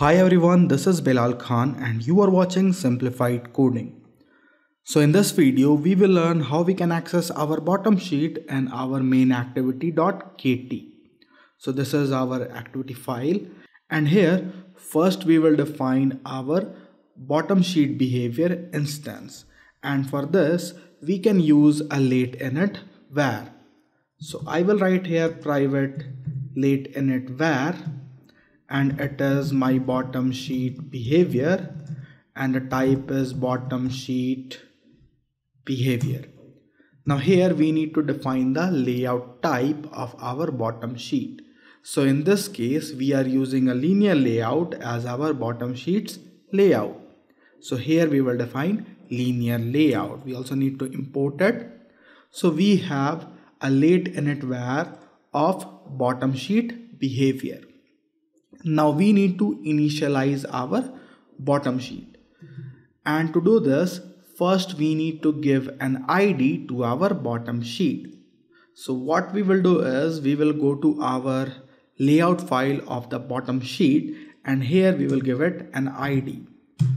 Hi everyone, this is Bilal Khan and you are watching Simplified Coding. So in this video, we will learn how we can access our bottom sheet and our main activity.kt. So this is our activity file and here first we will define our bottom sheet behavior instance and for this we can use a late init where. So I will write here private late init where and it is my bottom sheet behavior and the type is bottom sheet behavior now here we need to define the layout type of our bottom sheet so in this case we are using a linear layout as our bottom sheets layout so here we will define linear layout we also need to import it so we have a late init var of bottom sheet behavior now we need to initialize our bottom sheet and to do this first we need to give an id to our bottom sheet so what we will do is we will go to our layout file of the bottom sheet and here we will give it an id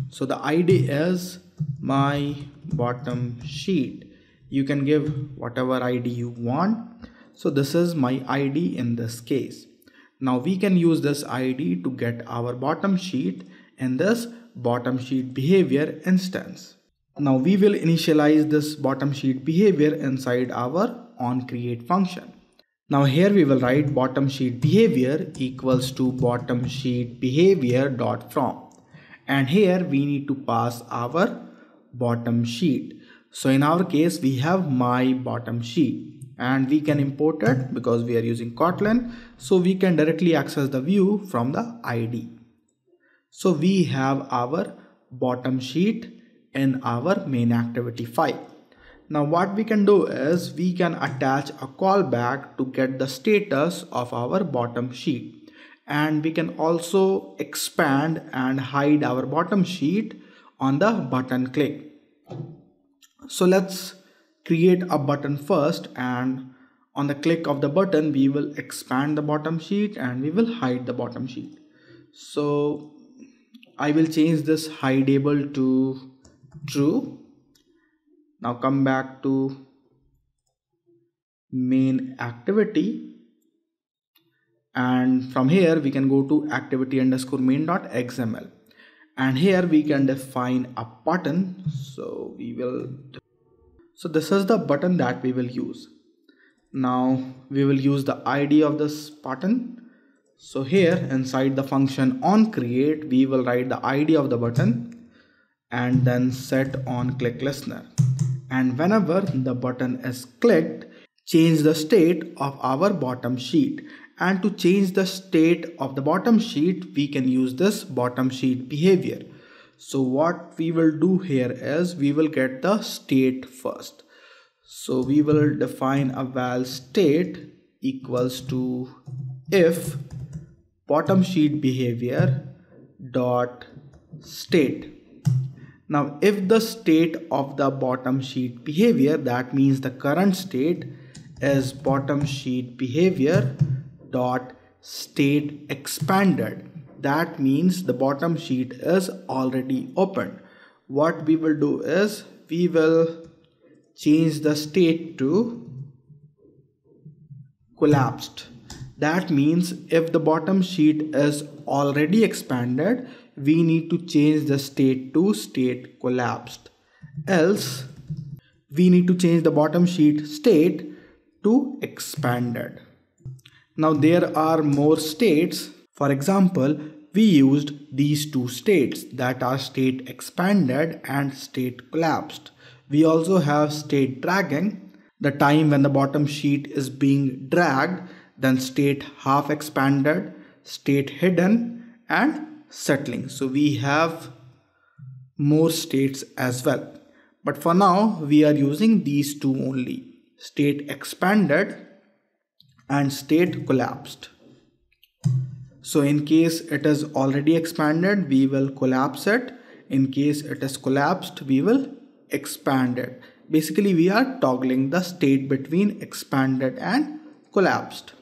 so the id is my bottom sheet you can give whatever id you want so this is my id in this case now we can use this ID to get our bottom sheet in this bottom sheet behavior instance. Now we will initialize this bottom sheet behavior inside our onCreate function. Now here we will write bottom sheet behavior equals to bottom sheet behavior dot from and here we need to pass our bottom sheet. So in our case we have my bottom sheet and we can import it because we are using Kotlin. So we can directly access the view from the ID. So we have our bottom sheet in our main activity file. Now what we can do is we can attach a callback to get the status of our bottom sheet and we can also expand and hide our bottom sheet on the button click. So let's create a button first and on the click of the button we will expand the bottom sheet and we will hide the bottom sheet so I will change this hideable to true now come back to main activity and from here we can go to activity underscore main dot xml and here we can define a button so we will so this is the button that we will use now we will use the id of this button so here inside the function on create we will write the id of the button and then set on click listener and whenever the button is clicked change the state of our bottom sheet and to change the state of the bottom sheet we can use this bottom sheet behavior so what we will do here is we will get the state first so we will define a val state equals to if bottom sheet behavior dot state now if the state of the bottom sheet behavior that means the current state is bottom sheet behavior dot state expanded that means the bottom sheet is already open what we will do is we will change the state to collapsed that means if the bottom sheet is already expanded we need to change the state to state collapsed else we need to change the bottom sheet state to expanded now there are more states for example we used these two states that are state expanded and state collapsed. We also have state dragging, the time when the bottom sheet is being dragged, then state half expanded, state hidden and settling. So we have more states as well. But for now, we are using these two only, state expanded and state collapsed. So in case it is already expanded, we will collapse it. In case it is collapsed, we will expand it. Basically, we are toggling the state between expanded and collapsed.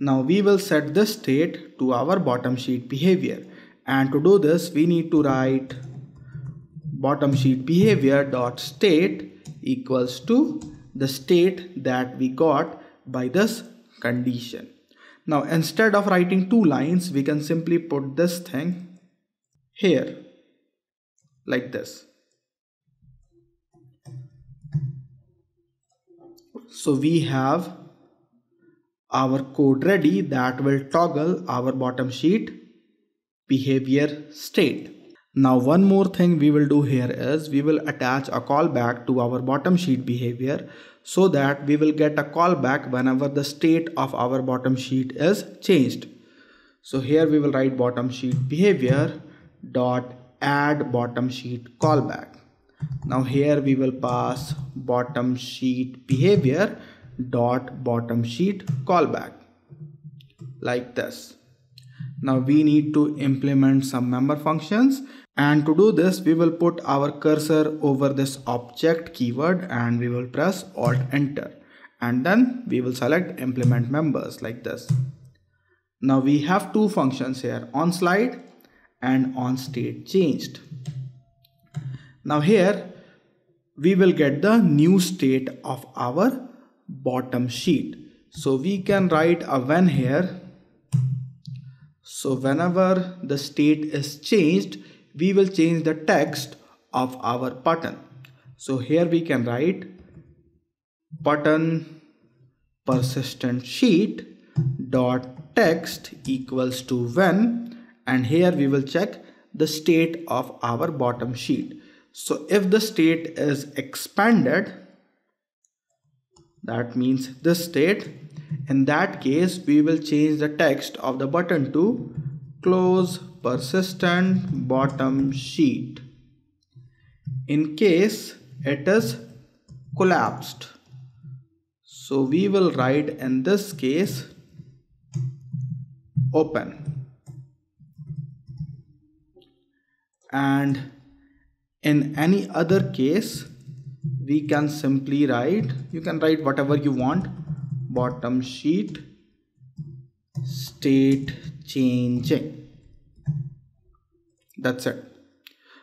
Now we will set this state to our bottom sheet behavior. And to do this, we need to write bottom sheet behavior dot state equals to the state that we got by this condition. Now instead of writing two lines, we can simply put this thing here like this. So we have our code ready that will toggle our bottom sheet behavior state. Now one more thing we will do here is we will attach a callback to our bottom sheet behavior so that we will get a callback whenever the state of our bottom sheet is changed. So here we will write bottom sheet behavior dot add bottom sheet callback. Now here we will pass bottom sheet behavior dot bottom sheet callback like this. Now we need to implement some member functions and to do this we will put our cursor over this object keyword and we will press alt enter and then we will select implement members like this now we have two functions here on slide and on state changed now here we will get the new state of our bottom sheet so we can write a when here so whenever the state is changed we will change the text of our button so here we can write button persistent sheet dot text equals to when and here we will check the state of our bottom sheet so if the state is expanded that means this state in that case we will change the text of the button to close persistent bottom sheet in case it is collapsed. So we will write in this case open and in any other case we can simply write you can write whatever you want bottom sheet state changing that's it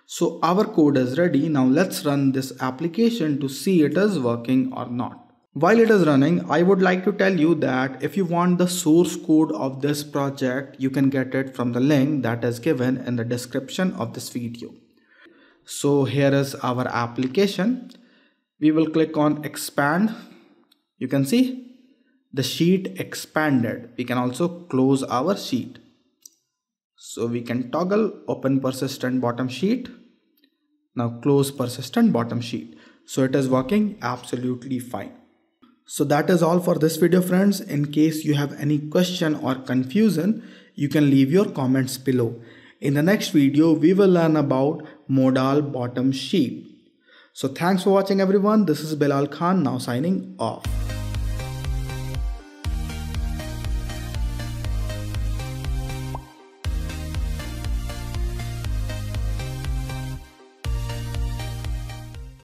so our code is ready now let's run this application to see it is working or not while it is running, I would like to tell you that if you want the source code of this project, you can get it from the link that is given in the description of this video. So here is our application. We will click on expand. You can see the sheet expanded we can also close our sheet so we can toggle open persistent bottom sheet now close persistent bottom sheet so it is working absolutely fine so that is all for this video friends in case you have any question or confusion you can leave your comments below in the next video we will learn about modal bottom sheet so thanks for watching everyone this is Bilal Khan now signing off